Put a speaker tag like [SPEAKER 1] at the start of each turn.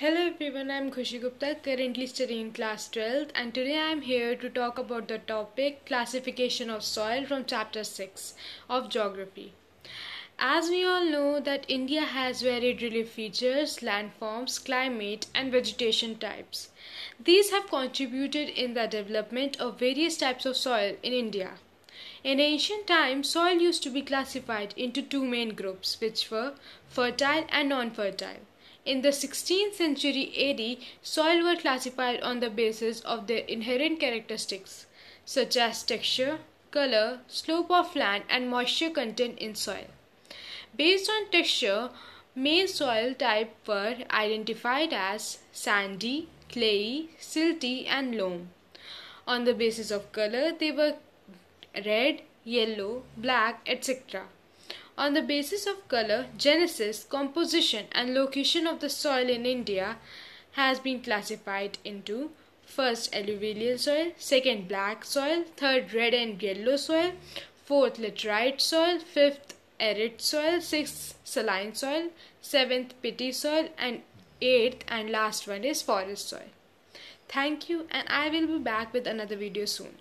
[SPEAKER 1] Hello everyone, I'm Khushi Gupta, currently studying class 12th and today I'm here to talk about the topic classification of soil from chapter 6 of geography. As we all know that India has varied relief features, landforms, climate and vegetation types. These have contributed in the development of various types of soil in India. In ancient times, soil used to be classified into two main groups which were fertile and non-fertile. In the 16th century AD, soil were classified on the basis of their inherent characteristics, such as texture, color, slope of land, and moisture content in soil. Based on texture, main soil type were identified as sandy, clayey, silty, and loam. On the basis of color, they were red, yellow, black, etc. On the basis of color, genesis, composition, and location of the soil in India has been classified into first alluvial soil, second black soil, third red and yellow soil, fourth laterite soil, fifth arid soil, sixth saline soil, seventh pity soil, and eighth and last one is forest soil. Thank you, and I will be back with another video soon.